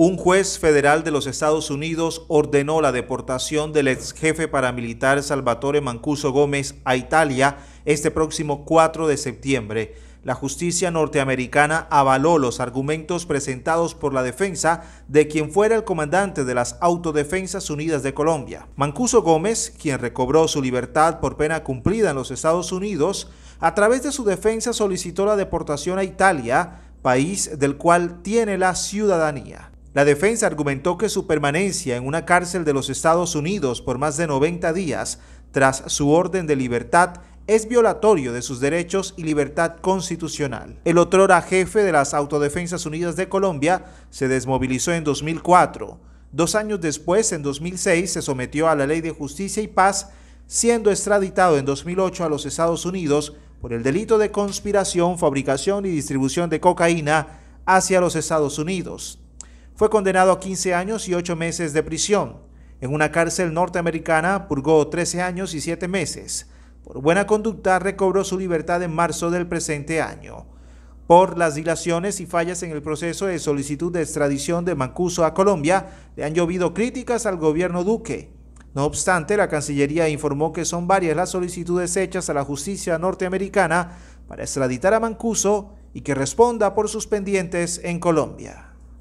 Un juez federal de los Estados Unidos ordenó la deportación del ex jefe paramilitar Salvatore Mancuso Gómez a Italia este próximo 4 de septiembre. La justicia norteamericana avaló los argumentos presentados por la defensa de quien fuera el comandante de las Autodefensas Unidas de Colombia. Mancuso Gómez, quien recobró su libertad por pena cumplida en los Estados Unidos, a través de su defensa solicitó la deportación a Italia, país del cual tiene la ciudadanía. La defensa argumentó que su permanencia en una cárcel de los Estados Unidos por más de 90 días tras su orden de libertad es violatorio de sus derechos y libertad constitucional. El otrora jefe de las Autodefensas Unidas de Colombia se desmovilizó en 2004. Dos años después, en 2006, se sometió a la Ley de Justicia y Paz, siendo extraditado en 2008 a los Estados Unidos por el delito de conspiración, fabricación y distribución de cocaína hacia los Estados Unidos fue condenado a 15 años y 8 meses de prisión. En una cárcel norteamericana purgó 13 años y 7 meses. Por buena conducta recobró su libertad en marzo del presente año. Por las dilaciones y fallas en el proceso de solicitud de extradición de Mancuso a Colombia, le han llovido críticas al gobierno Duque. No obstante, la Cancillería informó que son varias las solicitudes hechas a la justicia norteamericana para extraditar a Mancuso y que responda por sus pendientes en Colombia.